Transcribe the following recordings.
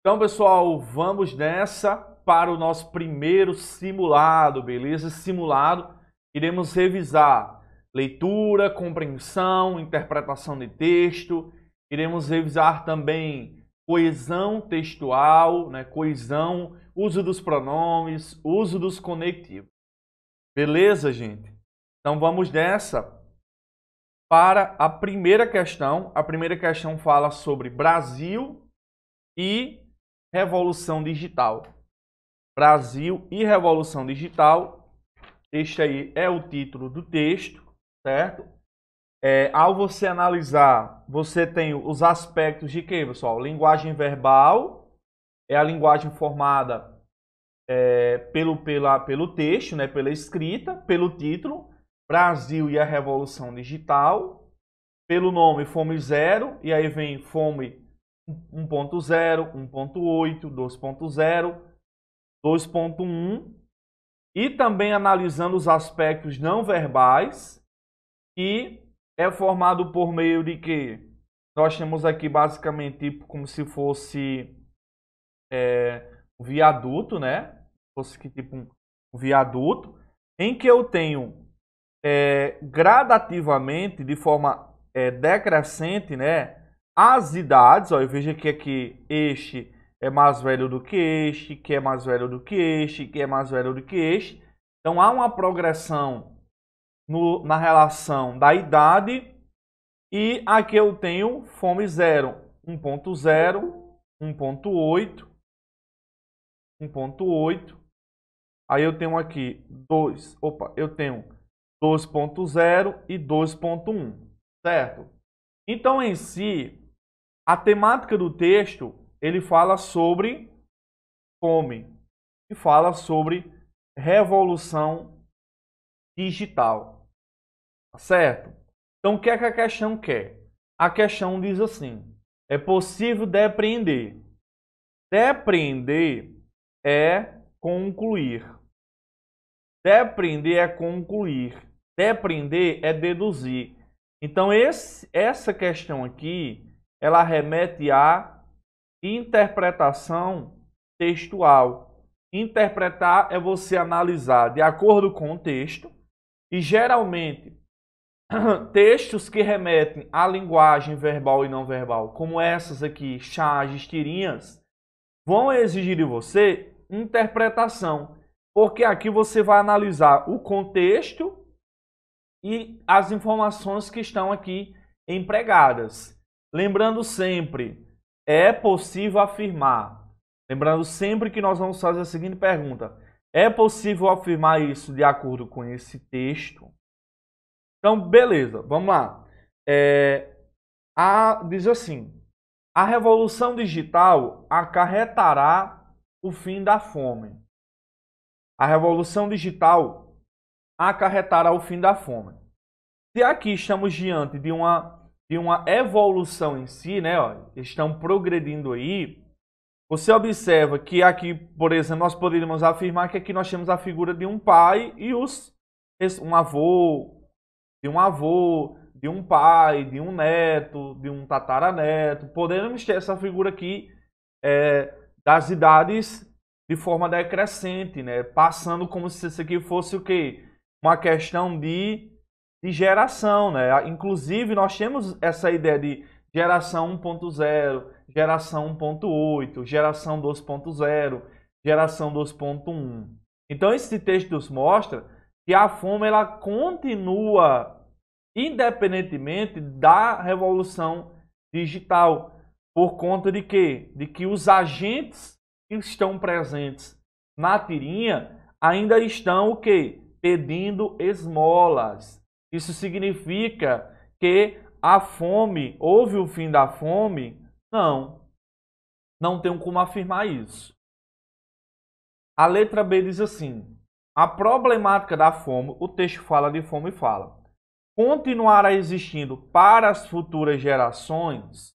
Então, pessoal, vamos nessa para o nosso primeiro simulado, beleza? Simulado, iremos revisar leitura, compreensão, interpretação de texto, iremos revisar também coesão textual, né? coesão, uso dos pronomes, uso dos conectivos. Beleza, gente? Então vamos nessa para a primeira questão. A primeira questão fala sobre Brasil e Revolução Digital. Brasil e Revolução Digital. Este aí é o título do texto, certo? É, ao você analisar, você tem os aspectos de quê, pessoal? Linguagem verbal é a linguagem formada é, pelo, pela, pelo texto, né, pela escrita, pelo título, Brasil e a Revolução Digital, pelo nome Fome Zero, e aí vem Fome 1.0, 1.8, 2.0, 2.1 e também analisando os aspectos não verbais e é formado por meio de que nós temos aqui basicamente tipo como se fosse é, um viaduto, né? Fosse que tipo um viaduto em que eu tenho é, gradativamente de forma é, decrescente, né? as idades, ó, eu vejo aqui, aqui este é mais velho do que este, que é mais velho do que este, que é mais velho do que este. Então há uma progressão no, na relação da idade. E aqui eu tenho fome 0, 1.0, 1.8, 1.8. Aí eu tenho aqui 2, opa, eu tenho 2.0 e 2.1, certo? Então, em si, a temática do texto, ele fala sobre fome e fala sobre revolução digital. Tá certo? Então, o que é que a questão quer? A questão diz assim: é possível depreender. Depreender é concluir. Depreender é concluir. Depreender é deduzir. Então, esse, essa questão aqui ela remete à interpretação textual. Interpretar é você analisar de acordo com o texto, e geralmente textos que remetem à linguagem verbal e não verbal, como essas aqui, charges, tirinhas, vão exigir de você interpretação, porque aqui você vai analisar o contexto e as informações que estão aqui empregadas. Lembrando sempre, é possível afirmar. Lembrando sempre que nós vamos fazer a seguinte pergunta: é possível afirmar isso de acordo com esse texto? Então, beleza, vamos lá. É, a, diz assim: a revolução digital acarretará o fim da fome. A revolução digital acarretará o fim da fome. Se aqui estamos diante de uma de uma evolução em si, né? Ó, estão progredindo aí. Você observa que aqui, por exemplo, nós poderíamos afirmar que aqui nós temos a figura de um pai e os um avô, de um avô, de um pai, de um neto, de um tataraneto. Podemos ter essa figura aqui é, das idades de forma decrescente, né? Passando como se isso aqui fosse o quê? Uma questão de de geração, né? Inclusive, nós temos essa ideia de geração 1.0, geração 1.8, geração 2.0, geração 2.1. Então, esse texto nos mostra que a fome ela continua independentemente da revolução digital, por conta de quê? De que os agentes que estão presentes na tirinha ainda estão o quê? Pedindo esmolas. Isso significa que a fome, houve o fim da fome? Não. Não tenho como afirmar isso. A letra B diz assim: a problemática da fome, o texto fala de fome e fala, continuará existindo para as futuras gerações,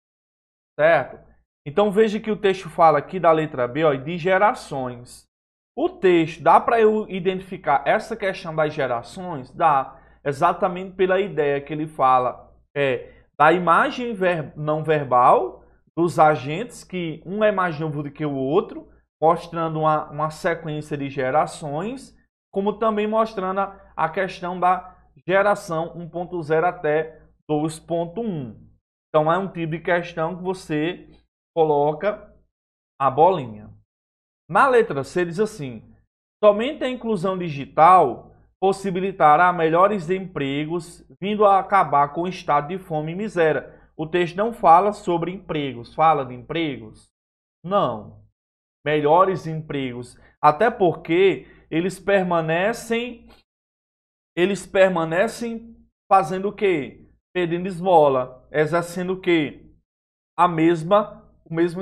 certo? Então veja que o texto fala aqui da letra B, ó, de gerações. O texto dá para eu identificar essa questão das gerações? Dá exatamente pela ideia que ele fala é, da imagem ver, não verbal dos agentes, que um é mais novo do que o outro, mostrando uma, uma sequência de gerações, como também mostrando a, a questão da geração 1.0 até 2.1. Então é um tipo de questão que você coloca a bolinha. Na letra C diz assim: somente a inclusão digital possibilitará melhores empregos, vindo a acabar com o estado de fome e miséria. O texto não fala sobre empregos, fala de empregos? Não. Melhores empregos, até porque eles permanecem eles permanecem fazendo o quê? Pedindo esmola, exercendo o quê? A mesma o mesmo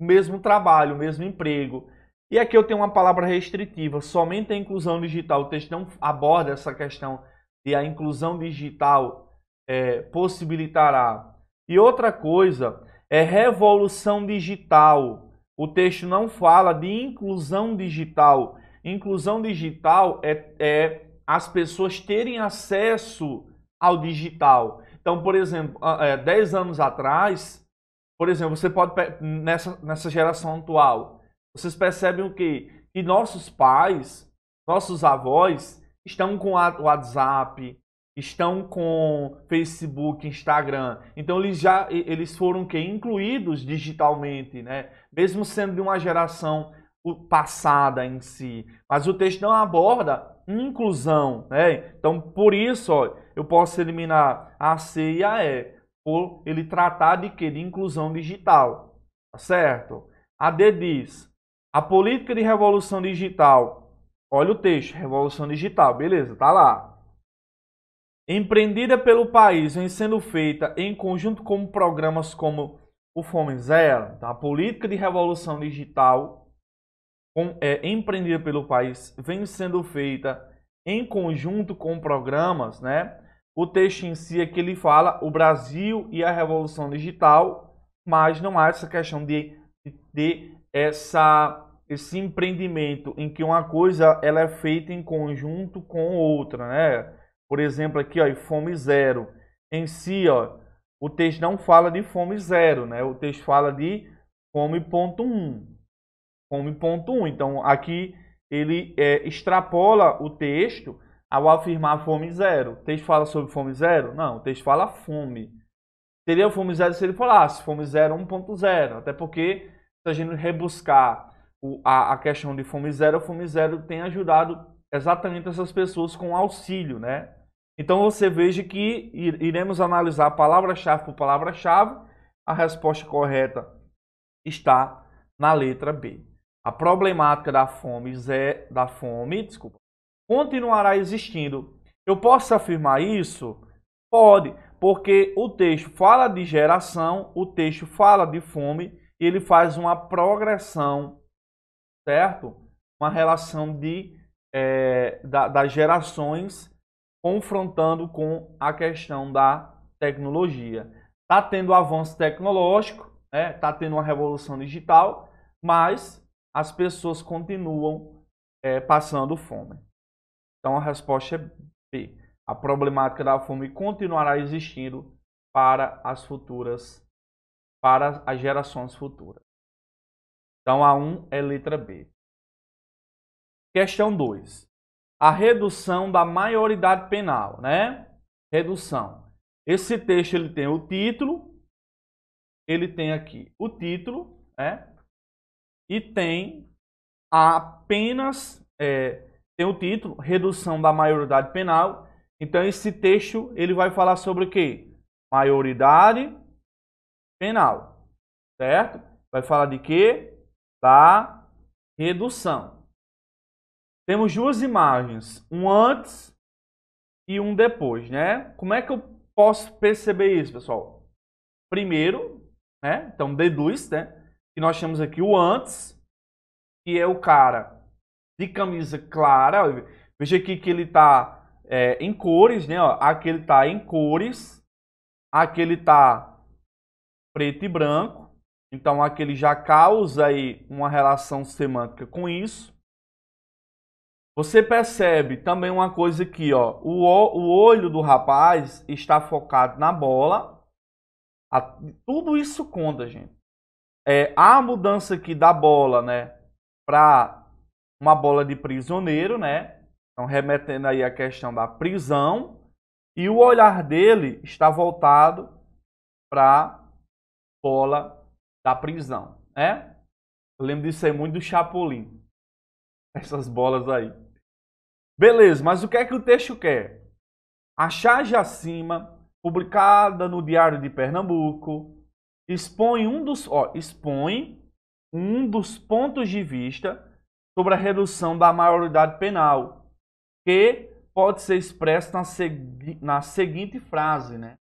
mesmo trabalho, o mesmo emprego. E aqui eu tenho uma palavra restritiva. Somente a inclusão digital. O texto não aborda essa questão de a inclusão digital é, possibilitará. E outra coisa é revolução digital. O texto não fala de inclusão digital. Inclusão digital é, é as pessoas terem acesso ao digital. Então, por exemplo, 10 é, anos atrás, por exemplo, você pode, nessa, nessa geração atual, vocês percebem o quê? Que nossos pais, nossos avós, estão com WhatsApp, estão com Facebook, Instagram. Então eles já eles foram que incluídos digitalmente, né? Mesmo sendo de uma geração passada em si. Mas o texto não aborda inclusão, né? Então por isso, ó, eu posso eliminar a C e a E por ele tratar de que de inclusão digital, tá certo? A D diz a política de revolução digital. Olha o texto, revolução digital, beleza, tá lá. Empreendida pelo país, vem sendo feita em conjunto com programas como o Fome Zero, tá? a política de revolução digital com, é, empreendida pelo país, vem sendo feita em conjunto com programas, né? O texto em si é que ele fala o Brasil e a revolução digital, mas não há essa questão de, de, de essa esse empreendimento em que uma coisa ela é feita em conjunto com outra, né? Por exemplo, aqui, ó, fome zero. Em si, ó, o texto não fala de fome zero, né? O texto fala de fome ponto um. Fome ponto um. Então, aqui ele é, extrapola o texto ao afirmar fome zero. O texto fala sobre fome zero? Não, o texto fala fome. Seria fome zero se ele falasse fome zero 1.0, até porque a gente rebuscar o, a, a, questão de fome zero, a fome zero tem ajudado exatamente essas pessoas com auxílio, né? Então você veja que iremos analisar palavra-chave por palavra-chave. A resposta correta está na letra B. A problemática da fome, zé, da fome, desculpa, continuará existindo. Eu posso afirmar isso? Pode, porque o texto fala de geração, o texto fala de fome, e ele faz uma progressão, certo? Uma relação de é, da, das gerações confrontando com a questão da tecnologia. Está tendo avanço tecnológico, está né? Tá tendo uma revolução digital, mas as pessoas continuam é, passando fome. Então a resposta é B. A problemática da fome continuará existindo para as futuras para as gerações futuras. Então, a 1 é letra B. Questão 2. A redução da maioridade penal, né? Redução. Esse texto ele tem o título, ele tem aqui o título, né? E tem apenas é, tem o título redução da maioridade penal. Então esse texto ele vai falar sobre o que? Maioridade penal, certo? Vai falar de quê? Da redução. Temos duas imagens, um antes e um depois, né? Como é que eu posso perceber isso, pessoal? Primeiro, né? Então deduz, né? Que nós temos aqui o antes, que é o cara de camisa clara. Veja aqui que ele tá é, em cores, né? Ó, aqui ele tá em cores, aqui ele tá preto e branco. Então aqui ele já causa aí uma relação semântica com isso. Você percebe também uma coisa aqui, ó. O, o olho do rapaz está focado na bola. A, tudo isso conta, gente. É, a mudança aqui da bola, né, para uma bola de prisioneiro, né? Então remetendo aí a questão da prisão. E o olhar dele está voltado para bola da prisão, né? Eu lembro disso aí muito do Chapolin. Essas bolas aí. Beleza, mas o que é que o texto quer? A charge acima, publicada no Diário de Pernambuco, expõe um dos, ó, expõe um dos pontos de vista sobre a redução da maioridade penal, que pode ser expresso na, segui na seguinte frase, né?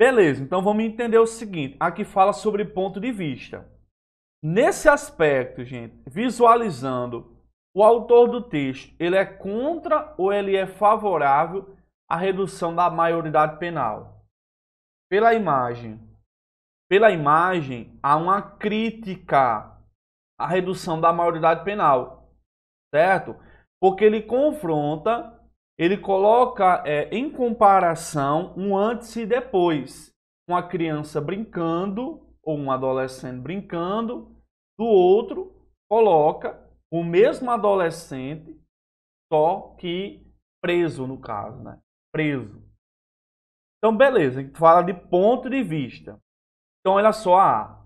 Beleza, então vamos entender o seguinte: aqui fala sobre ponto de vista. Nesse aspecto, gente, visualizando, o autor do texto ele é contra ou ele é favorável à redução da maioridade penal? Pela imagem. Pela imagem, há uma crítica à redução da maioridade penal, certo? Porque ele confronta ele coloca é, em comparação um antes e depois. Uma criança brincando, ou um adolescente brincando, do outro, coloca o mesmo adolescente, só que preso, no caso, né? Preso. Então, beleza, a gente fala de ponto de vista. Então, olha só a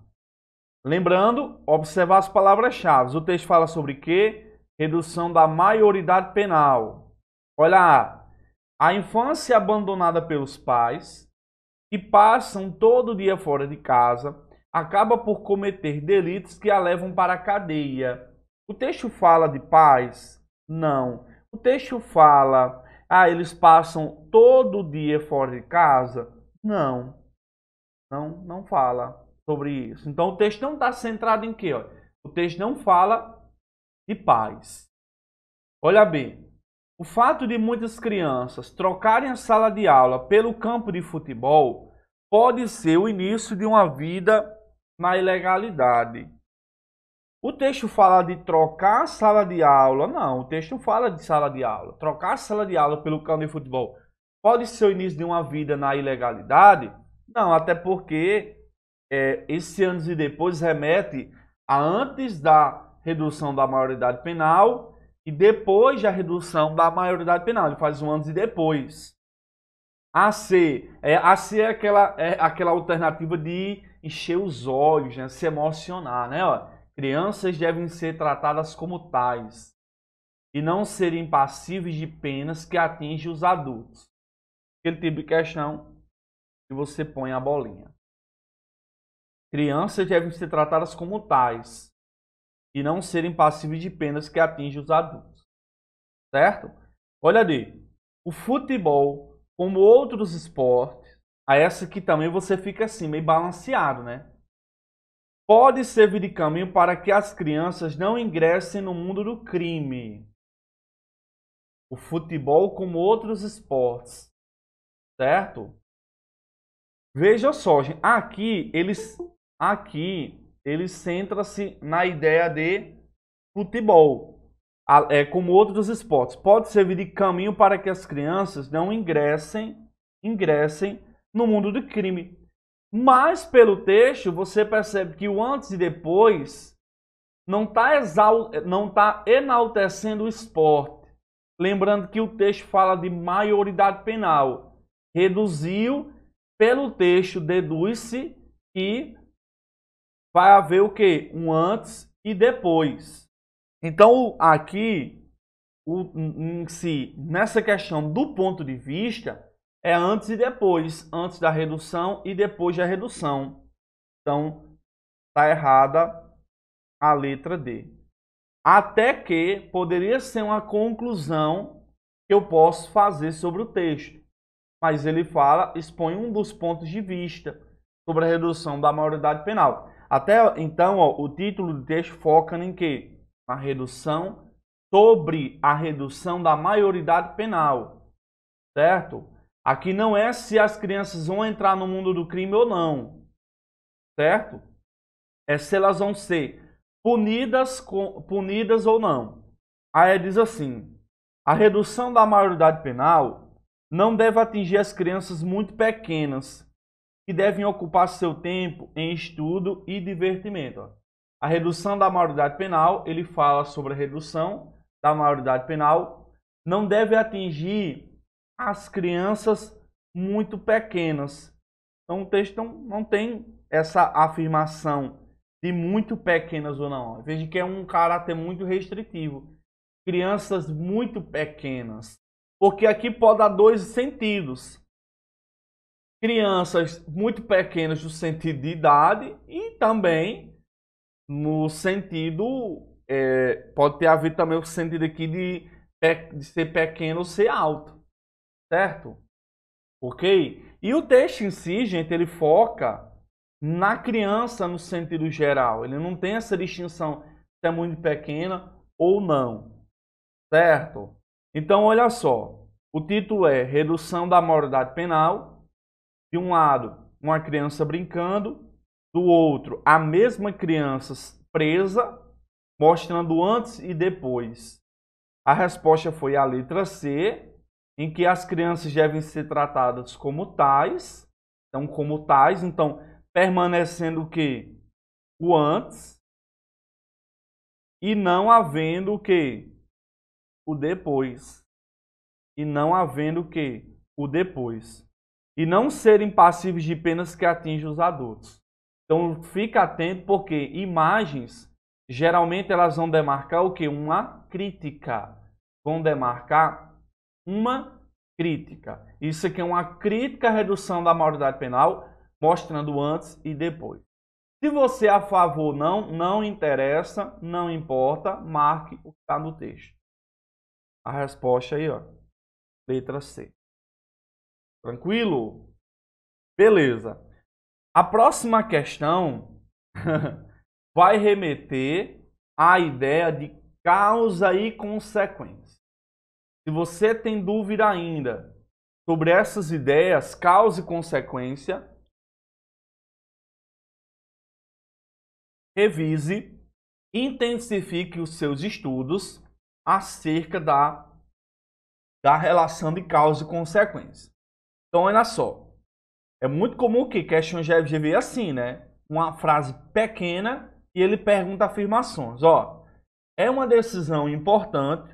Lembrando, observar as palavras-chave. O texto fala sobre quê? Redução da maioridade penal Olha a a infância é abandonada pelos pais, que passam todo dia fora de casa, acaba por cometer delitos que a levam para a cadeia. O texto fala de paz? Não. O texto fala, ah, eles passam todo dia fora de casa? Não. Não, não fala sobre isso. Então o texto não está centrado em quê? O texto não fala de paz. Olha bem, o fato de muitas crianças trocarem a sala de aula pelo campo de futebol pode ser o início de uma vida na ilegalidade. O texto fala de trocar a sala de aula. Não, o texto fala de sala de aula. Trocar a sala de aula pelo campo de futebol pode ser o início de uma vida na ilegalidade? Não, até porque é, esse anos e depois remete a antes da redução da maioridade penal e depois da redução da maioridade penal. Ele faz um ano e depois. A C. É, a C é aquela, é aquela alternativa de encher os olhos, né? se emocionar, né? Ó, crianças devem ser tratadas como tais e não serem passíveis de penas que atingem os adultos. Aquele tipo de questão que você põe a bolinha. Crianças devem ser tratadas como tais e não serem passíveis de penas que atingem os adultos. Certo? Olha ali. O futebol, como outros esportes, a essa que também você fica assim, meio balanceado, né? Pode servir de caminho para que as crianças não ingressem no mundo do crime. O futebol, como outros esportes, certo? Veja só, gente. Aqui eles, aqui ele centra-se na ideia de futebol, é, como outros esportes. Pode servir de caminho para que as crianças não ingressem, ingressem no mundo do crime. Mas pelo texto você percebe que o antes e depois não está não tá enaltecendo o esporte. Lembrando que o texto fala de maioridade penal. Reduziu, pelo texto deduz-se que vai haver o que? Um antes e depois. Então, aqui, o, em si, nessa questão do ponto de vista, é antes e depois. Antes da redução e depois da redução. Então, está errada a letra D. Até que poderia ser uma conclusão que eu posso fazer sobre o texto. Mas ele fala, expõe um dos pontos de vista sobre a redução da maioridade penal. Até então, ó, o título do texto foca em que? Na redução, sobre a redução da maioridade penal, certo? Aqui não é se as crianças vão entrar no mundo do crime ou não, certo? É se elas vão ser punidas, com, punidas ou não. Aí diz assim, a redução da maioridade penal não deve atingir as crianças muito pequenas, que devem ocupar seu tempo em estudo e divertimento. A redução da maioridade penal, ele fala sobre a redução da maioridade penal, não deve atingir as crianças muito pequenas. Então o texto não, não tem essa afirmação de muito pequenas ou não. Veja que é um caráter muito restritivo. Crianças muito pequenas. Porque aqui pode dar dois sentidos crianças muito pequenas no sentido de idade e também no sentido é, pode ter havido também o sentido aqui de, de ser pequeno ou ser alto, certo? Ok? E o texto em si, gente, ele foca na criança no sentido geral. Ele não tem essa distinção se é muito pequena ou não, certo? Então, olha só. O título é Redução da Moralidade Penal de um lado, uma criança brincando, do outro, a mesma criança presa, mostrando antes e depois. A resposta foi a letra C, em que as crianças devem ser tratadas como tais, então como tais, então permanecendo o que? O antes e não havendo o que? O depois. E não havendo o que? O depois e não serem passíveis de penas que atinjam os adultos. Então fica atento porque imagens geralmente elas vão demarcar o que uma crítica, vão demarcar uma crítica. Isso aqui é uma crítica à redução da maioridade penal, mostrando antes e depois. Se você é a favor ou não, não interessa, não importa, marque o que está no texto. A resposta aí, ó, letra C. Tranquilo? Beleza. A próxima questão vai remeter à ideia de causa e consequência. Se você tem dúvida ainda sobre essas ideias, causa e consequência, revise, intensifique os seus estudos acerca da, da relação de causa e consequência. Então, olha só. É muito comum que question GFGV é assim, né? Uma frase pequena e ele pergunta afirmações. Ó, é uma decisão importante,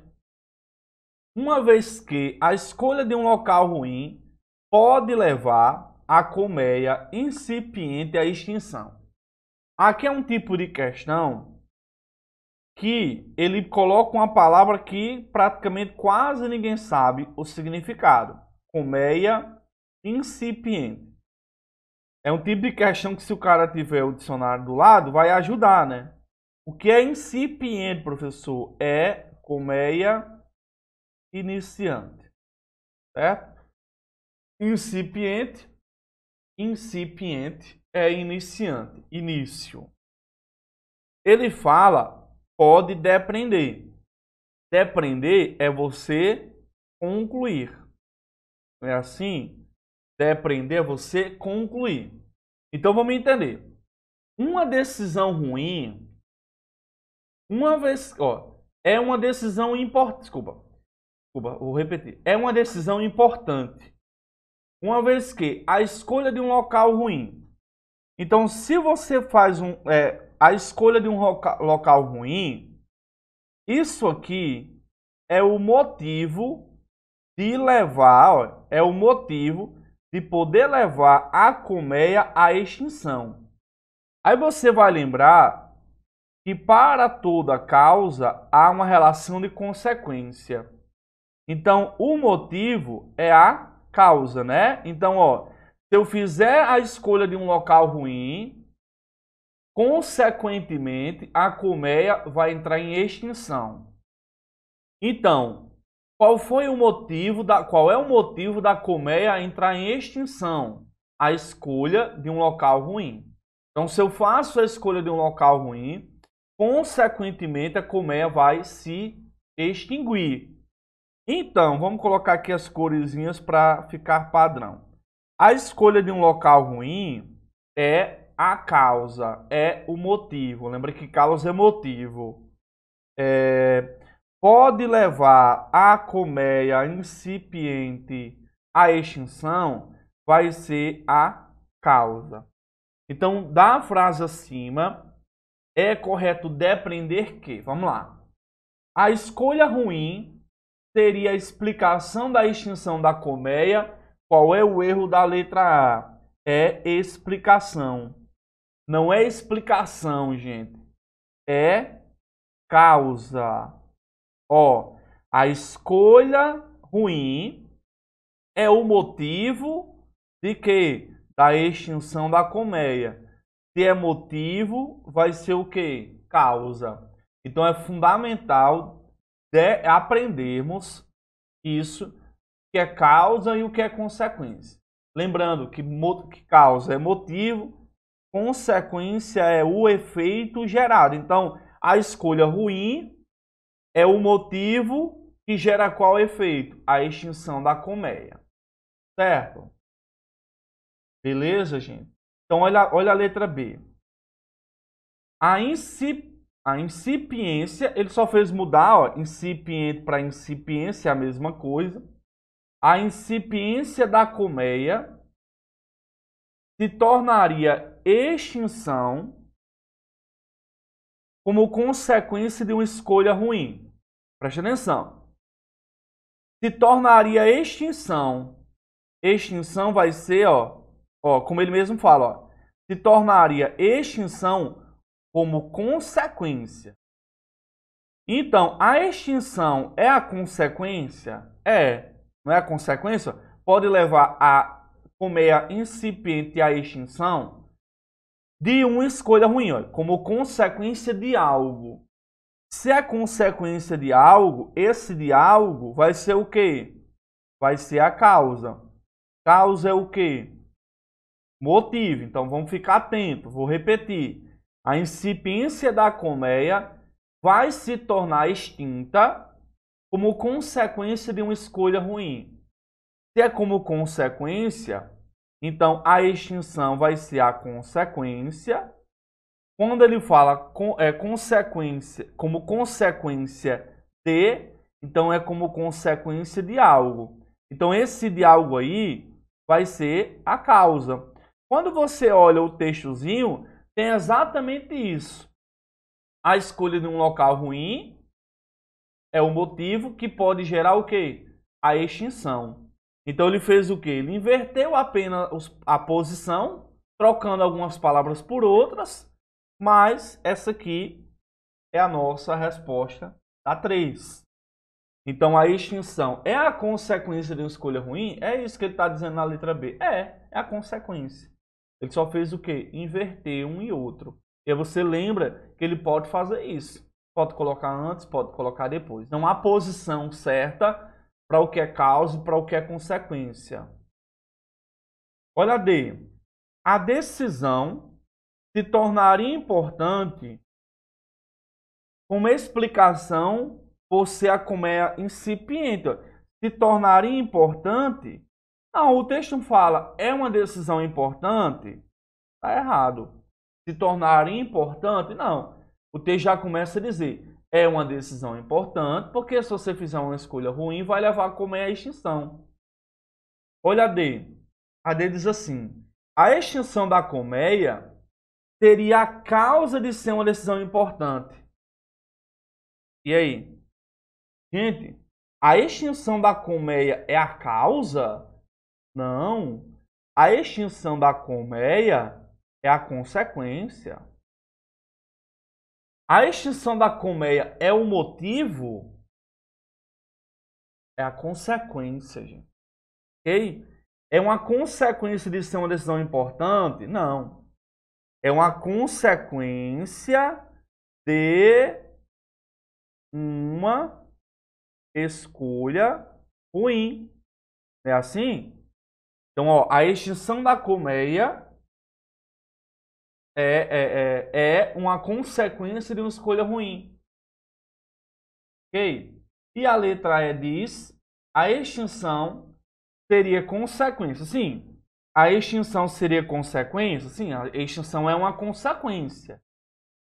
uma vez que a escolha de um local ruim pode levar a colmeia incipiente à extinção. Aqui é um tipo de questão que ele coloca uma palavra que praticamente quase ninguém sabe o significado. Colmeia incipiente. É um tipo de questão que se o cara tiver o dicionário do lado, vai ajudar, né? O que é incipiente, professor? É colmeia iniciante. Certo? Incipiente, incipiente é iniciante, início. Ele fala pode depreender. Depreender é você concluir. Não é assim? aprender é você concluir. Então vamos entender. Uma decisão ruim, uma vez, ó, é uma decisão importante. Desculpa, desculpa, vou repetir. É uma decisão importante. Uma vez que a escolha de um local ruim. Então, se você faz um, é, a escolha de um loca, local ruim, isso aqui é o motivo de levar, ó, é o motivo de poder levar a colmeia à extinção. Aí você vai lembrar que para toda causa há uma relação de consequência. Então, o motivo é a causa, né? Então, ó, se eu fizer a escolha de um local ruim, consequentemente a colmeia vai entrar em extinção. Então, qual foi o motivo da qual é o motivo da colmeia entrar em extinção? A escolha de um local ruim. Então, se eu faço a escolha de um local ruim, consequentemente a colmeia vai se extinguir. Então, vamos colocar aqui as coresinhas para ficar padrão. A escolha de um local ruim é a causa, é o motivo. Lembra que causa é motivo. É pode levar a colmeia incipiente à extinção vai ser a causa. Então, da frase acima, é correto depreender que, vamos lá, a escolha ruim seria a explicação da extinção da colmeia. Qual é o erro da letra A? É explicação. Não é explicação, gente. É causa. Ó, a escolha ruim é o motivo de que? Da extinção da colmeia. Se é motivo, vai ser o que? Causa. Então é fundamental de aprendermos isso, o que é causa e o que é consequência. Lembrando que, que causa é motivo, consequência é o efeito gerado. Então, a escolha ruim é o motivo que gera qual efeito? A extinção da colmeia. Certo? Beleza, gente? Então, olha, olha a letra B. A, incip... a incipiência, ele só fez mudar, ó, incipiente para incipiência, é a mesma coisa. A incipiência da colmeia se tornaria extinção como consequência de uma escolha ruim. Preste atenção. Se tornaria extinção. Extinção vai ser, ó, ó, como ele mesmo fala, ó, se tornaria extinção como consequência. Então, a extinção é a consequência? É. Não é a consequência? Pode levar a comer é a incipiente à extinção? de uma escolha ruim, olha, como consequência de algo. Se é consequência de algo, esse de algo vai ser o quê? Vai ser a causa. Causa é o quê? Motivo. Então vamos ficar atento, vou repetir. A incipiência da colmeia vai se tornar extinta como consequência de uma escolha ruim. Se é como consequência, então, a extinção vai ser a consequência. Quando ele fala é, consequência, como consequência de, então é como consequência de algo. Então, esse de algo aí vai ser a causa. Quando você olha o textozinho, tem exatamente isso. A escolha de um local ruim é o motivo que pode gerar o quê? A extinção. Então ele fez o que? Ele inverteu apenas a posição, trocando algumas palavras por outras, mas essa aqui é a nossa resposta a 3. Então a extinção é a consequência de uma escolha ruim? É isso que ele está dizendo na letra B. É, é a consequência. Ele só fez o que? Inverter um e outro. E você lembra que ele pode fazer isso. Pode colocar antes, pode colocar depois. Não há posição certa para o que é causa e para o que é consequência. Olha a D. A decisão se tornaria importante como explicação por ser a colmeia incipiente. Se tornaria importante? Não, o texto fala é uma decisão importante? Está errado. Se tornaria importante? Não. O texto já começa a dizer é uma decisão importante, porque se você fizer uma escolha ruim, vai levar a comer é a extinção. Olha a D. A D diz assim: a extinção da colmeia teria a causa de ser uma decisão importante. E aí? Gente, a extinção da colmeia é a causa? Não. A extinção da colmeia é a consequência a extinção da colmeia é o motivo, é a consequência, gente. Ok? É uma consequência de ser uma decisão importante? Não. É uma consequência de uma escolha ruim. É assim? Então, ó, a extinção da colmeia é, é, é, é uma consequência de uma escolha ruim. Ok? E a letra E diz: a extinção seria consequência. Sim, a extinção seria consequência? Sim, a extinção é uma consequência.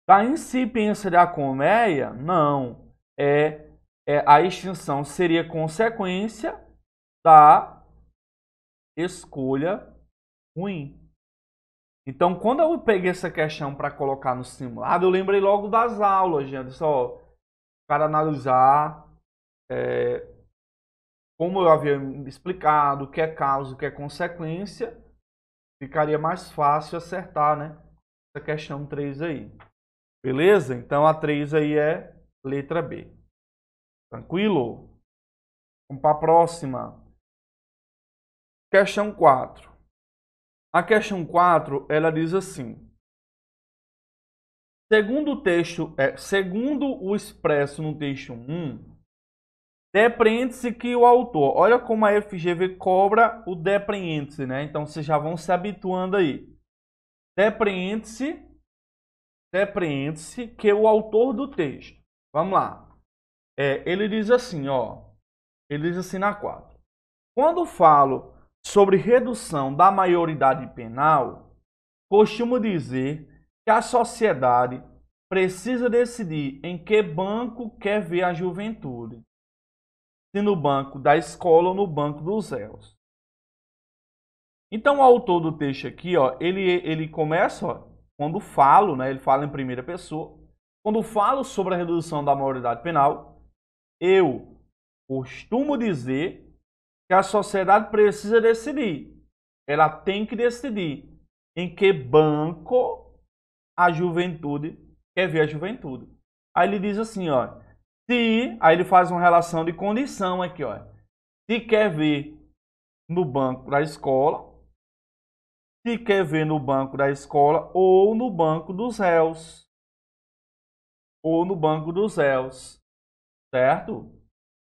Da tá incipiência da colmeia, não. É, é, a extinção seria consequência da escolha ruim. Então, quando eu peguei essa questão para colocar no simulado, eu lembrei logo das aulas, gente. Só para analisar é, como eu havia explicado, o que é causa, o que é consequência, ficaria mais fácil acertar, né? Essa questão 3 aí. Beleza? Então, a 3 aí é letra B. Tranquilo? Vamos para a próxima. Questão 4. A questão 4, ela diz assim: Segundo o texto, é, segundo o expresso no texto 1, depreende-se que o autor, olha como a FGV cobra o depreende-se, né? Então vocês já vão se habituando aí. Depreende-se depreende-se que o autor do texto. Vamos lá. É, ele diz assim, ó. Ele diz assim na 4. Quando falo sobre redução da maioridade penal, costumo dizer que a sociedade precisa decidir em que banco quer ver a juventude, se no banco da escola ou no banco dos réus. Então o autor do texto aqui, ó, ele, ele começa, ó, quando falo, né, ele fala em primeira pessoa, quando falo sobre a redução da maioridade penal, eu costumo dizer que a sociedade precisa decidir. Ela tem que decidir em que banco a juventude quer ver a juventude. Aí ele diz assim, ó, se, aí ele faz uma relação de condição aqui, ó. Se quer ver no banco da escola, se quer ver no banco da escola ou no banco dos réus. Ou no banco dos réus. Certo?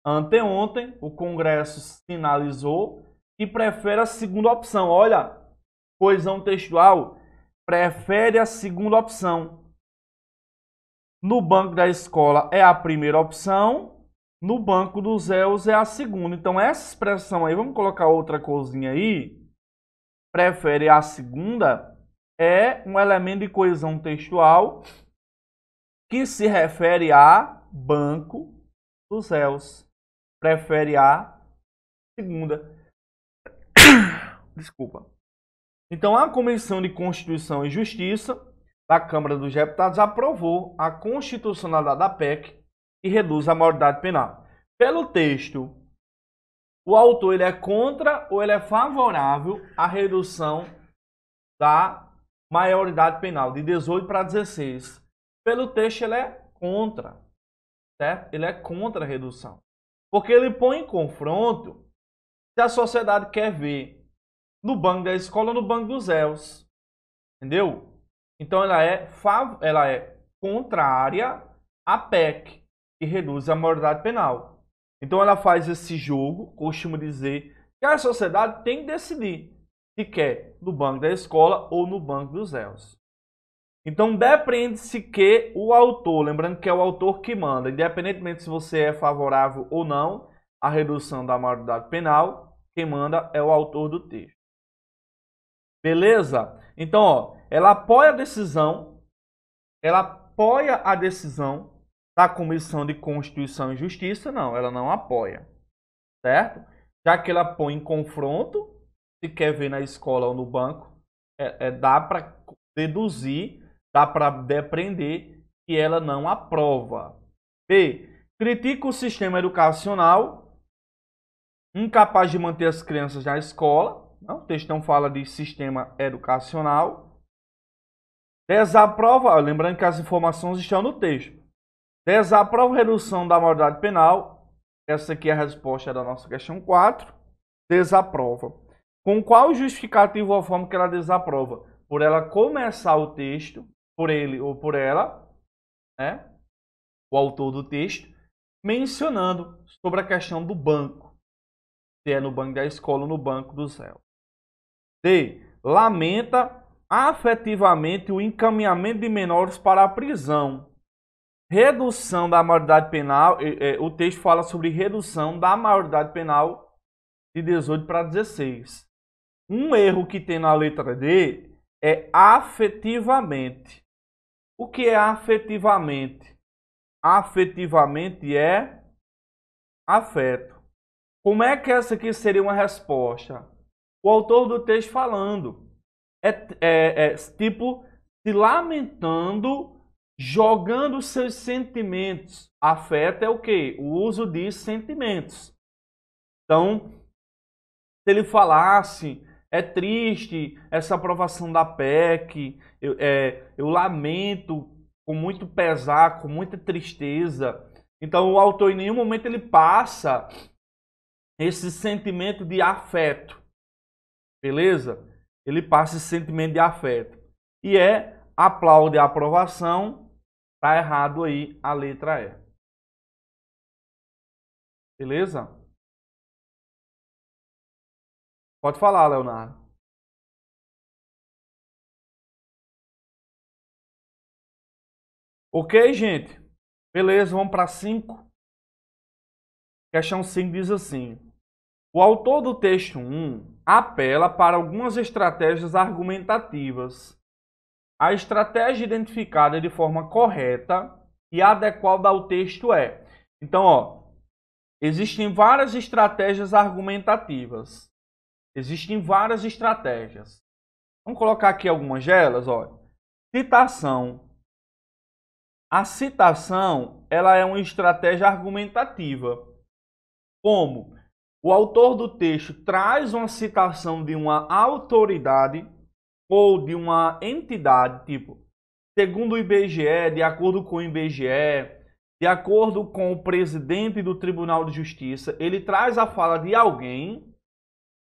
Anteontem, o Congresso sinalizou que prefere a segunda opção. Olha, coesão textual, prefere a segunda opção. No banco da escola é a primeira opção, no banco dos réus é a segunda. Então, essa expressão aí, vamos colocar outra coisinha aí, prefere a segunda, é um elemento de coesão textual que se refere a banco dos réus prefere a segunda. Desculpa. Então, a Comissão de Constituição e Justiça da Câmara dos Deputados aprovou a constitucionalidade da PEC e reduz a maioridade penal. Pelo texto, o autor ele é contra ou ele é favorável à redução da maioridade penal de 18 para 16. Pelo texto, ele é contra, certo? Ele é contra a redução. Porque ele põe em confronto se a sociedade quer ver no banco da escola ou no banco dos réus. Entendeu? Então ela é, ela é contrária à PEC, que reduz a moralidade penal. Então ela faz esse jogo, costumo dizer, que a sociedade tem que decidir se quer no banco da escola ou no banco dos réus. Então depende-se que o autor, lembrando que é o autor que manda, independentemente se você é favorável ou não à redução da maioridade penal, quem manda é o autor do texto. Beleza? Então, ó, ela apoia a decisão, ela apoia a decisão da Comissão de Constituição e Justiça, não, ela não apoia, certo? Já que ela põe em confronto, se quer ver na escola ou no banco, é, é dá para deduzir Dá para depreender que ela não aprova. B. Critica o sistema educacional, incapaz de manter as crianças na escola. Não, né, o texto não fala de sistema educacional. Desaprova, lembrando que as informações estão no texto. Desaprova a redução da maioridade penal. Essa aqui é a resposta da nossa questão 4. Desaprova. Com qual justificativo ou forma que ela desaprova? Por ela começar o texto por ele ou por ela, né? o autor do texto, mencionando sobre a questão do banco, se é no banco da escola ou no banco do céu. D. Lamenta afetivamente o encaminhamento de menores para a prisão. Redução da maioridade penal, é, o texto fala sobre redução da maioridade penal de 18 para 16. Um erro que tem na letra D é afetivamente. O que é afetivamente? Afetivamente é afeto. Como é que essa aqui seria uma resposta? O autor do texto falando. É, é, é tipo se lamentando, jogando seus sentimentos. Afeto é o que? O uso de sentimentos. Então, se ele falasse é triste essa aprovação da PEC, eu, é, eu lamento com muito pesar, com muita tristeza. Então o autor em nenhum momento ele passa esse sentimento de afeto, beleza? Ele passa esse sentimento de afeto. E é aplaude a aprovação, tá errado aí a letra E. Beleza? Pode falar, Leonardo. Ok, gente? Beleza, vamos para 5. Questão 5 diz assim: O autor do texto 1 apela para algumas estratégias argumentativas. A estratégia identificada de forma correta e adequada ao texto é. Então, ó, existem várias estratégias argumentativas. Existem várias estratégias. Vamos colocar aqui algumas delas, olha. Citação. A citação, ela é uma estratégia argumentativa. Como o autor do texto traz uma citação de uma autoridade ou de uma entidade, tipo, segundo o IBGE, de acordo com o IBGE, de acordo com o presidente do Tribunal de Justiça, ele traz a fala de alguém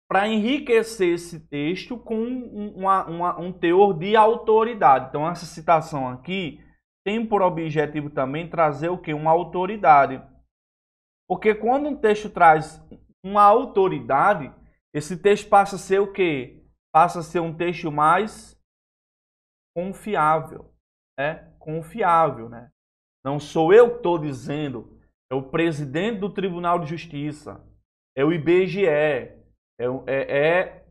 para enriquecer esse texto com uma, uma, um teor de autoridade. Então, essa citação aqui tem por objetivo também trazer o que? Uma autoridade. Porque quando um texto traz uma autoridade, esse texto passa a ser o que? Passa a ser um texto mais confiável. Né? Confiável, né? Não sou eu que estou dizendo, é o presidente do Tribunal de Justiça, é o IBGE, é, é, é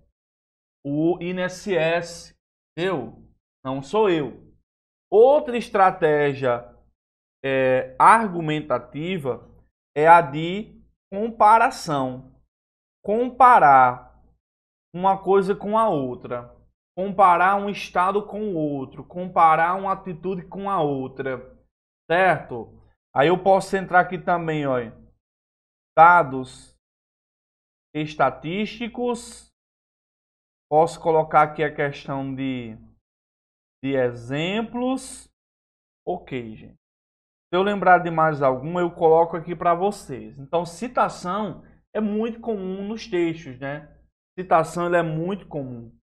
o INSS. Eu, não sou eu. Outra estratégia é, argumentativa é a de comparação. Comparar uma coisa com a outra. Comparar um estado com o outro. Comparar uma atitude com a outra. Certo? Aí eu posso entrar aqui também, olha. Dados estatísticos. Posso colocar aqui a questão de, de exemplos. Ok, gente. Se eu lembrar de mais alguma, eu coloco aqui para vocês. Então, citação é muito comum nos textos, né? Citação é muito comum.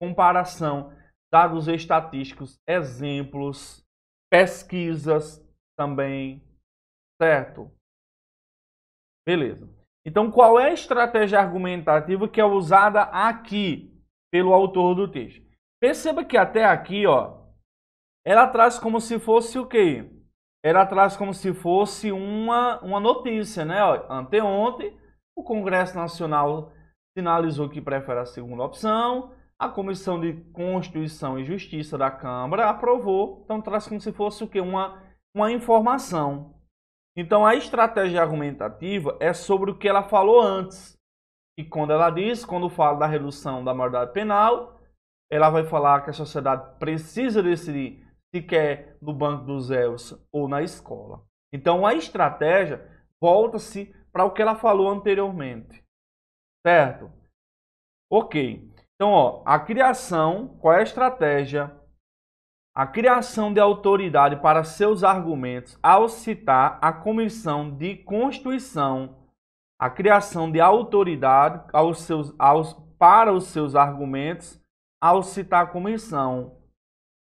Comparação, dados estatísticos, exemplos, pesquisas também, certo? Beleza. Então, qual é a estratégia argumentativa que é usada aqui pelo autor do texto? Perceba que até aqui, ó, ela traz como se fosse o quê? Ela traz como se fosse uma, uma notícia, né? Ó, anteontem, o Congresso Nacional sinalizou que prefere a segunda opção, a Comissão de Constituição e Justiça da Câmara aprovou, então traz como se fosse o quê? Uma, uma informação. Então a estratégia argumentativa é sobre o que ela falou antes. E quando ela diz, quando fala da redução da maioridade penal, ela vai falar que a sociedade precisa decidir se quer no banco dos réus ou na escola. Então a estratégia volta-se para o que ela falou anteriormente. Certo? OK. Então, ó, a criação, qual é a estratégia a criação de autoridade para seus argumentos ao citar a Comissão de Constituição, a criação de autoridade aos seus, aos, para os seus argumentos ao citar a Comissão.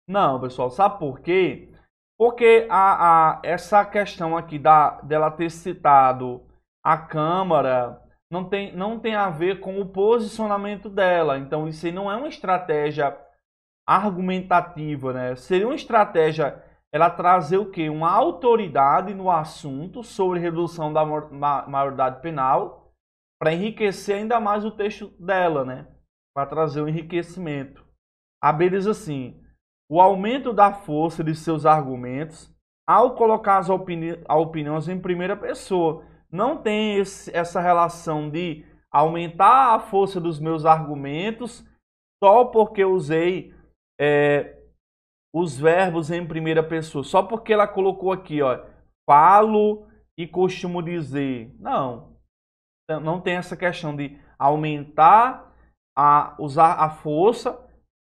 Não, pessoal, sabe por quê? Porque a, a, essa questão aqui da, dela ter citado a Câmara não tem, não tem a ver com o posicionamento dela. Então, isso aí não é uma estratégia argumentativa, né? Seria uma estratégia ela trazer o quê? Uma autoridade no assunto sobre redução da maioridade penal para enriquecer ainda mais o texto dela, né? Para trazer o um enriquecimento. B diz assim: o aumento da força de seus argumentos ao colocar as opini opiniões em primeira pessoa. Não tem esse, essa relação de aumentar a força dos meus argumentos só porque usei é, os verbos em primeira pessoa. Só porque ela colocou aqui, ó, falo e costumo dizer. Não. Então, não tem essa questão de aumentar a usar a força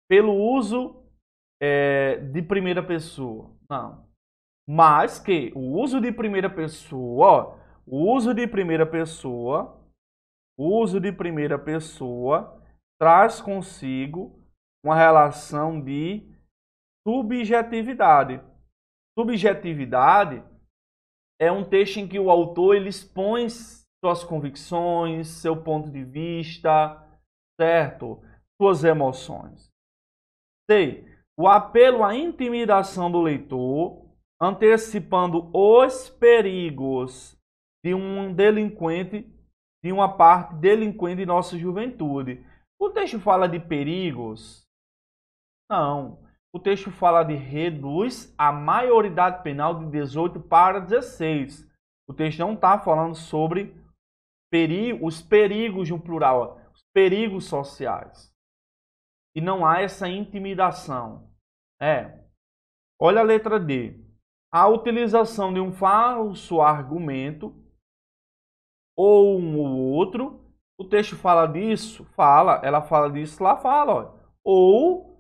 pelo uso é, de primeira pessoa. Não. Mas que o uso de primeira pessoa, ó, o uso de primeira pessoa, o uso de primeira pessoa traz consigo uma relação de subjetividade. Subjetividade é um texto em que o autor ele expõe suas convicções, seu ponto de vista, certo? Suas emoções. C. O apelo à intimidação do leitor, antecipando os perigos de um delinquente, de uma parte delinquente de nossa juventude. O texto fala de perigos, não. O texto fala de reduz a maioridade penal de 18 para 16. O texto não está falando sobre peri os perigos de um plural, os perigos sociais. E não há essa intimidação. É. Olha a letra D. A utilização de um falso argumento ou um ou outro. O texto fala disso? Fala. Ela fala disso lá, fala. Ó. Ou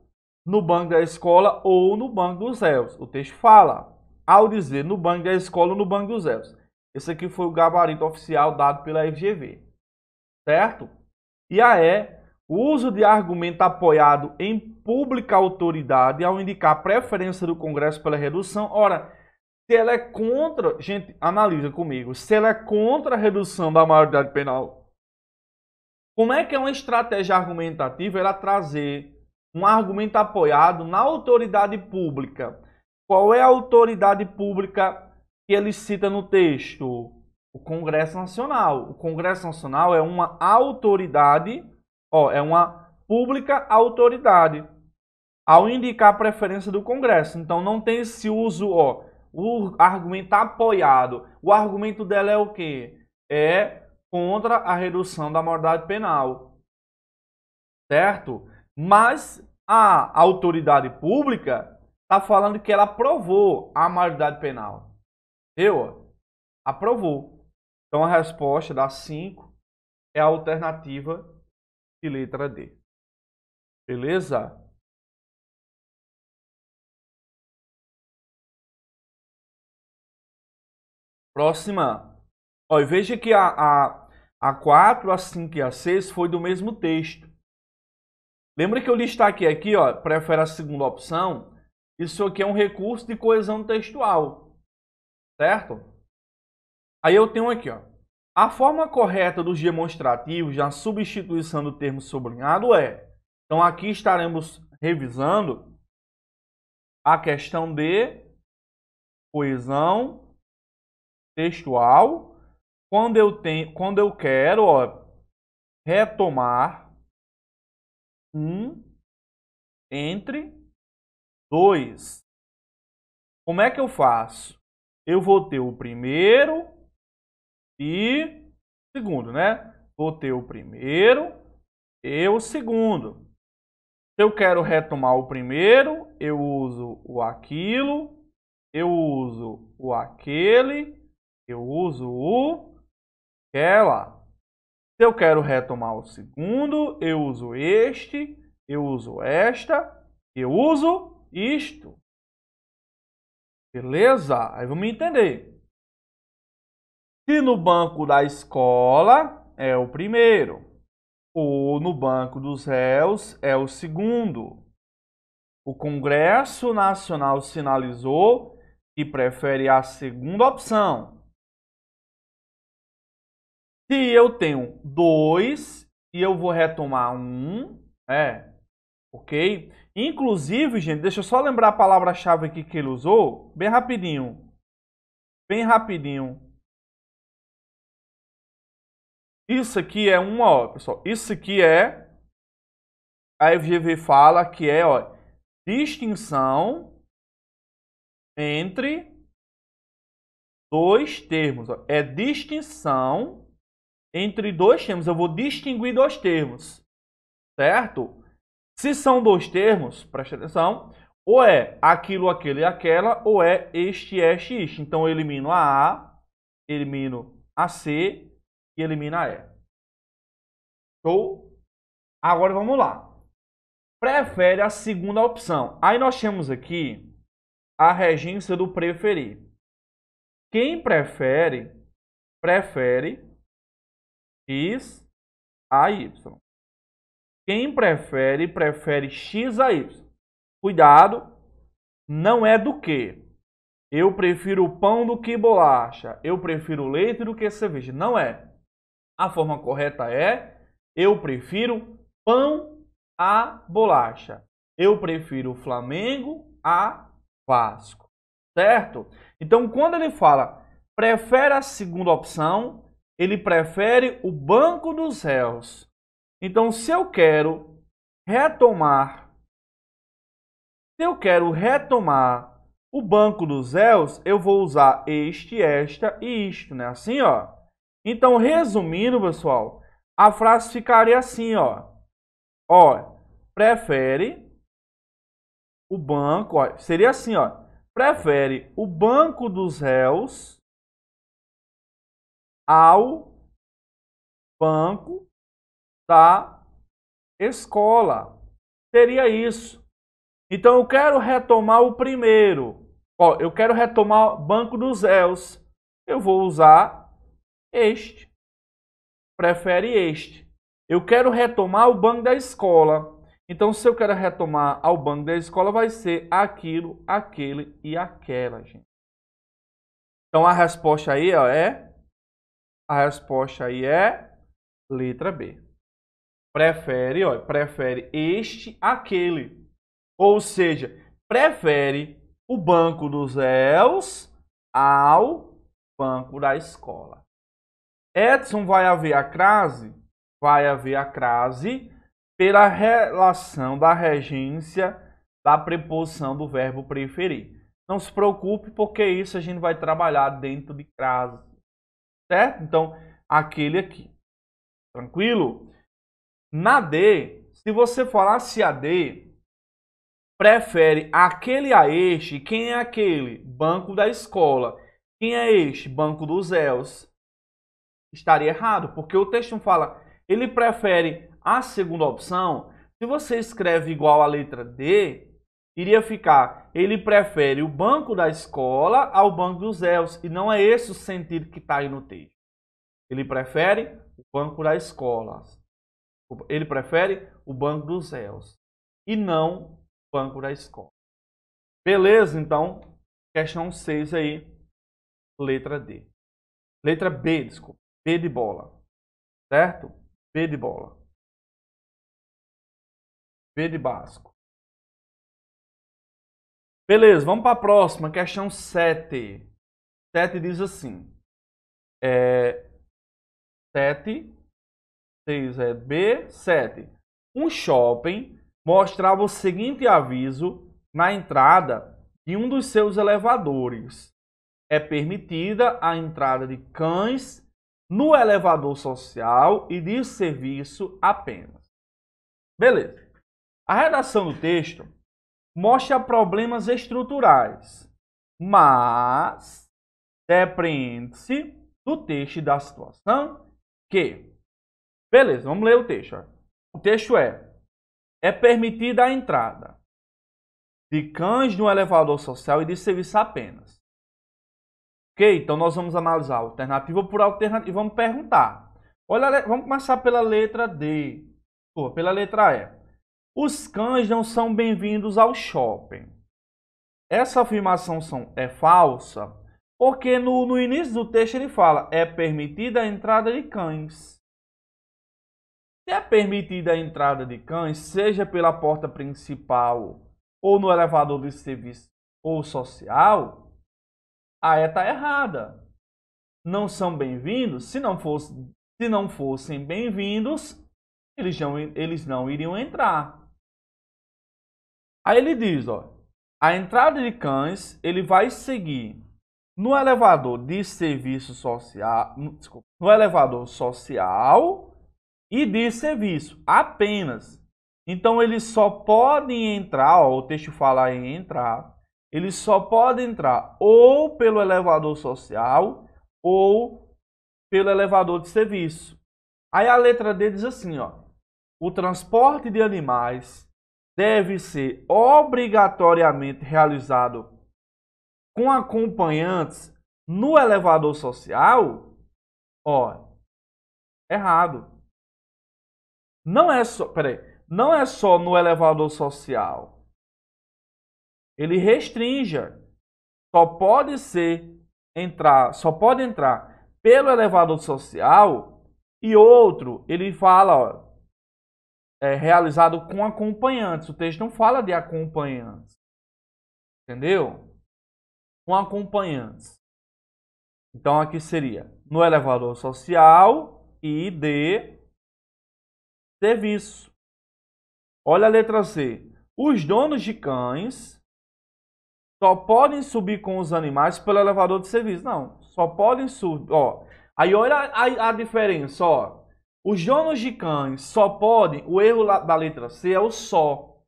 no banco da escola ou no banco dos réus. O texto fala, ao dizer no banco da escola ou no banco dos réus. Esse aqui foi o gabarito oficial dado pela FGV, certo? E a E, é o uso de argumento apoiado em pública autoridade ao indicar preferência do Congresso pela redução. Ora, se ela é contra, gente, analisa comigo, se ela é contra a redução da maioridade penal, como é que é uma estratégia argumentativa ela trazer um argumento apoiado na autoridade pública. Qual é a autoridade pública que ele cita no texto? O Congresso Nacional. O Congresso Nacional é uma autoridade, ó, é uma pública autoridade, ao indicar a preferência do Congresso. Então não tem esse uso, ó, o argumento apoiado. O argumento dela é o quê? É contra a redução da moralidade penal. Certo? Mas a autoridade pública está falando que ela aprovou a maioridade penal. Eu aprovou. Então a resposta da 5 é a alternativa de letra D. Beleza? Próxima. Ó, veja que a, a, a 4, a 5 e a 6 foi do mesmo texto. Lembra que eu destaquei aqui, ó, prefere a segunda opção? Isso aqui é um recurso de coesão textual, certo? Aí eu tenho aqui, ó, a forma correta dos demonstrativos na substituição do termo sublinhado é. Então aqui estaremos revisando a questão de coesão textual quando eu tenho, quando eu quero, ó, retomar um entre dois. Como é que eu faço? Eu vou ter o primeiro e segundo, né? Vou ter o primeiro e o segundo. Se eu quero retomar o primeiro, eu uso o aquilo, eu uso o aquele, eu uso o aquela. Se eu quero retomar o segundo, eu uso este, eu uso esta, eu uso isto. Beleza? Aí vamos entender. Se no banco da escola é o primeiro, ou no banco dos réus é o segundo. O Congresso Nacional sinalizou que prefere a segunda opção. Se eu tenho 2 e eu vou retomar 1, um, é, ok? Inclusive, gente, deixa eu só lembrar a palavra-chave aqui que ele usou, bem rapidinho. Bem rapidinho. Isso aqui é uma, ó, pessoal, isso aqui é, a FGV fala que é, ó, distinção entre dois termos. Ó. É distinção entre dois termos. Eu vou distinguir dois termos, certo? Se são dois termos, preste atenção, ou é aquilo, aquele, aquela, ou é este, este, este. Então eu elimino a A, elimino a C e elimino a E. Show? Agora vamos lá. Prefere a segunda opção. Aí nós temos aqui a regência do preferir. Quem prefere, prefere X a Y. Quem prefere, prefere X a Y. Cuidado, não é do que. Eu prefiro pão do que bolacha. Eu prefiro leite do que cerveja. Não é. A forma correta é: eu prefiro pão a bolacha. Eu prefiro Flamengo a Vasco. Certo? Então, quando ele fala prefere a segunda opção, ele prefere o banco dos réus. Então, se eu quero retomar, se eu quero retomar o banco dos réus, eu vou usar este, esta e isto, né? Assim, ó. Então, resumindo, pessoal, a frase ficaria assim, ó. Ó, prefere o banco, ó, seria assim, ó. Prefere o banco dos réus ao banco da escola. Seria isso. Então eu quero retomar o primeiro. Ó, eu quero retomar o banco dos Zéus. Eu vou usar este. Prefere este. Eu quero retomar o banco da escola. Então, se eu quero retomar ao banco da escola, vai ser aquilo, aquele e aquela, gente. Então, a resposta aí ó, é a resposta aí é letra B. Prefere, ó prefere este aquele. Ou seja, prefere o banco dos réus ao banco da escola. Edson vai haver a crase, vai haver a crase pela relação da regência da preposição do verbo preferir. Não se preocupe, porque isso a gente vai trabalhar dentro de crase certo? É? Então, aquele aqui. Tranquilo? Na D, se você falasse a D, prefere aquele a este, quem é aquele? Banco da escola. Quem é este? Banco dos Zeus. Estaria errado, porque o texto fala, ele prefere a segunda opção. Se você escreve igual a letra D, iria ficar, ele prefere o banco da escola ao banco dos elfos. E não é esse o sentido que está aí no texto. Ele prefere o banco da escola. Ele prefere o banco dos elfos. E não o banco da escola. Beleza, então, questão 6 aí, letra D. Letra B, desculpa. B de bola. Certo? B de bola. B de Basco. Beleza, vamos para a próxima, questão 7. 7 diz assim. É, 7, 6 é B, 7. Um shopping mostrava o seguinte aviso na entrada de um dos seus elevadores. É permitida a entrada de cães no elevador social e de serviço apenas. Beleza. A redação do texto mostra problemas estruturais, mas depreende-se do texto da situação que. Beleza, vamos ler o texto. O texto é: é permitida a entrada de cães no elevador social e de serviço apenas. Ok, então nós vamos analisar alternativa por alternativa e vamos perguntar. Olha, vamos começar pela letra D. Pela letra E. Os cães não são bem-vindos ao shopping. Essa afirmação são, é falsa porque no, no início do texto ele fala é permitida a entrada de cães. Se é permitida a entrada de cães, seja pela porta principal ou no elevador de serviço ou social, a ETA tá errada. Não são bem-vindos, se não fosse, se não fossem bem-vindos, eles eles não iriam entrar. Aí ele diz, ó, a entrada de cães, ele vai seguir no elevador de serviço social, desculpa, no elevador social e de serviço apenas. Então eles só podem entrar, ó, o texto fala em entrar, eles só podem entrar ou pelo elevador social ou pelo elevador de serviço. Aí a letra D diz assim, ó: o transporte de animais deve ser obrigatoriamente realizado com acompanhantes no elevador social, ó, errado. Não é só, peraí, não é só no elevador social. Ele restringe. Só pode ser entrar, só pode entrar pelo elevador social e outro, ele fala, ó, é, realizado com acompanhantes. O texto não fala de acompanhantes. Entendeu? Com acompanhantes. Então aqui seria no elevador social e de serviço. Olha a letra C. Os donos de cães só podem subir com os animais pelo elevador de serviço. Não, só podem subir. Ó, aí olha a, a diferença, ó. Os donos de cães só podem. O erro da letra C é o só.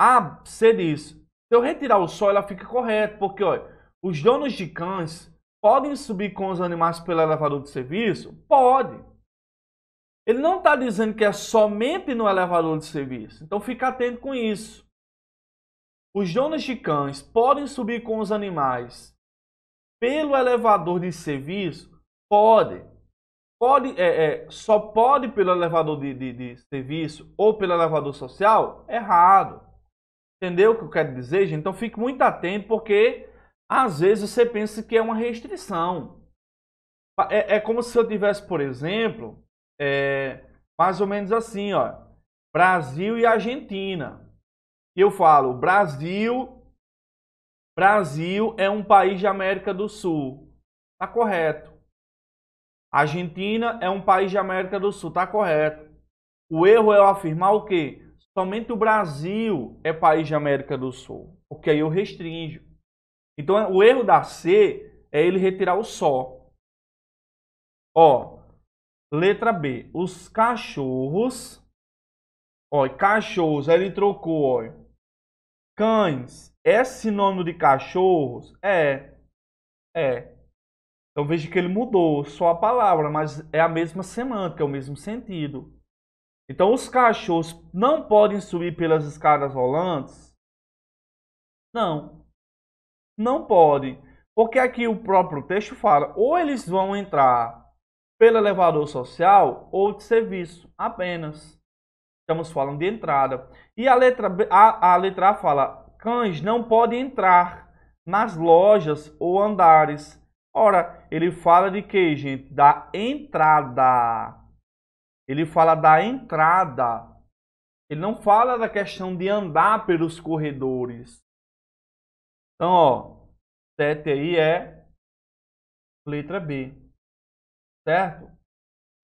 A C diz: se eu retirar o só, ela fica correta, porque olha, os donos de cães podem subir com os animais pelo elevador de serviço? Pode. Ele não está dizendo que é somente no elevador de serviço. Então fica atento com isso. Os donos de cães podem subir com os animais pelo elevador de serviço? Pode pode, é, é, só pode pelo elevador de, de, de, serviço ou pelo elevador social, errado. Entendeu o que eu quero dizer, gente? Então fique muito atento, porque às vezes você pensa que é uma restrição. É, é como se eu tivesse, por exemplo, é, mais ou menos assim, ó. Brasil e Argentina. Eu falo, Brasil, Brasil é um país de América do Sul. Tá correto. Argentina é um país de América do Sul, tá correto. O erro é eu afirmar o quê? Somente o Brasil é país de América do Sul, porque aí eu restringo. Então, o erro da C é ele retirar o só. Ó, letra B. Os cachorros. Ó, cachorros, aí ele trocou, ó. Cães é sinônimo de cachorros? É. É. Então veja que ele mudou só a palavra, mas é a mesma semântica, é o mesmo sentido. Então os cachorros não podem subir pelas escadas rolantes? Não. Não podem. Porque aqui o próprio texto fala, ou eles vão entrar pelo elevador social ou de serviço, apenas. Estamos falando de entrada. E a letra, B, a, a letra A fala, cães não podem entrar nas lojas ou andares. Ora, ele fala de que, gente? Da entrada. Ele fala da entrada. Ele não fala da questão de andar pelos corredores. Então, ó, 7 aí é letra B. Certo?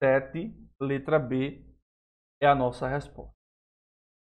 7, letra B é a nossa resposta.